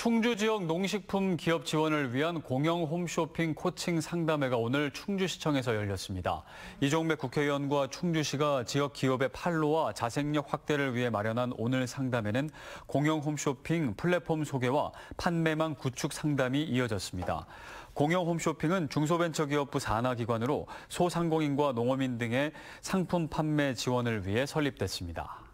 충주 지역 농식품 기업 지원을 위한 공영 홈쇼핑 코칭 상담회가 오늘 충주시청에서 열렸습니다. 이종백 국회의원과 충주시가 지역 기업의 판로와 자생력 확대를 위해 마련한 오늘 상담회는 공영 홈쇼핑 플랫폼 소개와 판매망 구축 상담이 이어졌습니다. 공영 홈쇼핑은 중소벤처기업부 산하기관으로 소상공인과 농어민 등의 상품 판매 지원을 위해 설립됐습니다.